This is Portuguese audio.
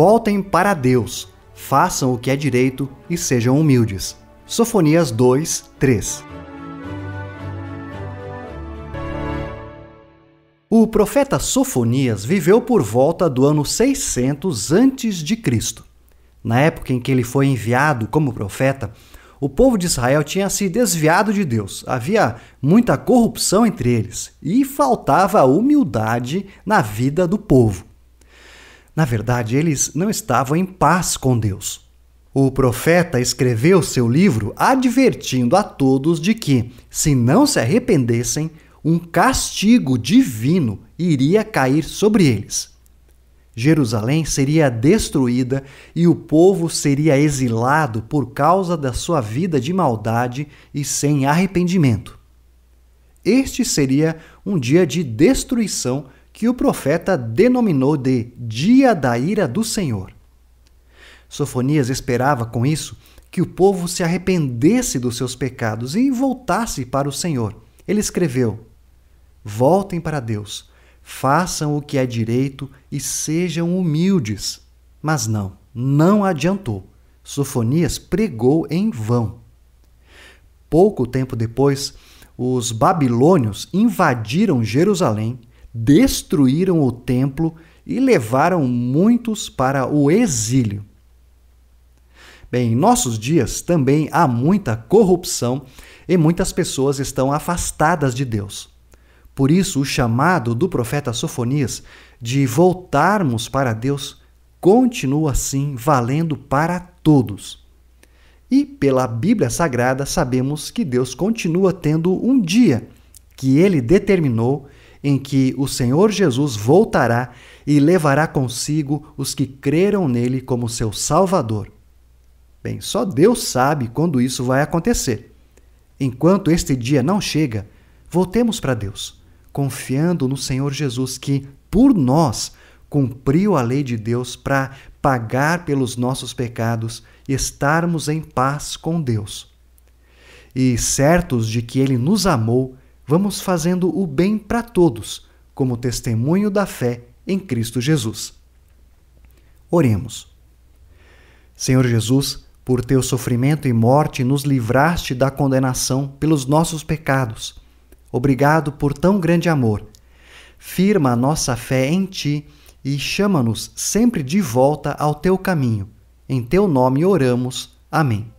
Voltem para Deus, façam o que é direito e sejam humildes. Sofonias 2, 3. O profeta Sofonias viveu por volta do ano 600 a.C. Na época em que ele foi enviado como profeta, o povo de Israel tinha se desviado de Deus, havia muita corrupção entre eles e faltava humildade na vida do povo. Na verdade, eles não estavam em paz com Deus. O profeta escreveu seu livro advertindo a todos de que, se não se arrependessem, um castigo divino iria cair sobre eles. Jerusalém seria destruída e o povo seria exilado por causa da sua vida de maldade e sem arrependimento. Este seria um dia de destruição que o profeta denominou de Dia da Ira do Senhor. Sofonias esperava com isso que o povo se arrependesse dos seus pecados e voltasse para o Senhor. Ele escreveu: Voltem para Deus, façam o que é direito e sejam humildes. Mas não, não adiantou. Sofonias pregou em vão. Pouco tempo depois, os babilônios invadiram Jerusalém destruíram o templo e levaram muitos para o exílio. Bem, em nossos dias também há muita corrupção e muitas pessoas estão afastadas de Deus. Por isso, o chamado do profeta Sofonias de voltarmos para Deus continua assim valendo para todos. E pela Bíblia Sagrada sabemos que Deus continua tendo um dia que ele determinou em que o Senhor Jesus voltará e levará consigo os que creram nele como seu Salvador. Bem, só Deus sabe quando isso vai acontecer. Enquanto este dia não chega, voltemos para Deus, confiando no Senhor Jesus que, por nós, cumpriu a lei de Deus para pagar pelos nossos pecados e estarmos em paz com Deus. E certos de que Ele nos amou vamos fazendo o bem para todos, como testemunho da fé em Cristo Jesus. Oremos. Senhor Jesus, por teu sofrimento e morte nos livraste da condenação pelos nossos pecados. Obrigado por tão grande amor. Firma a nossa fé em ti e chama-nos sempre de volta ao teu caminho. Em teu nome oramos. Amém.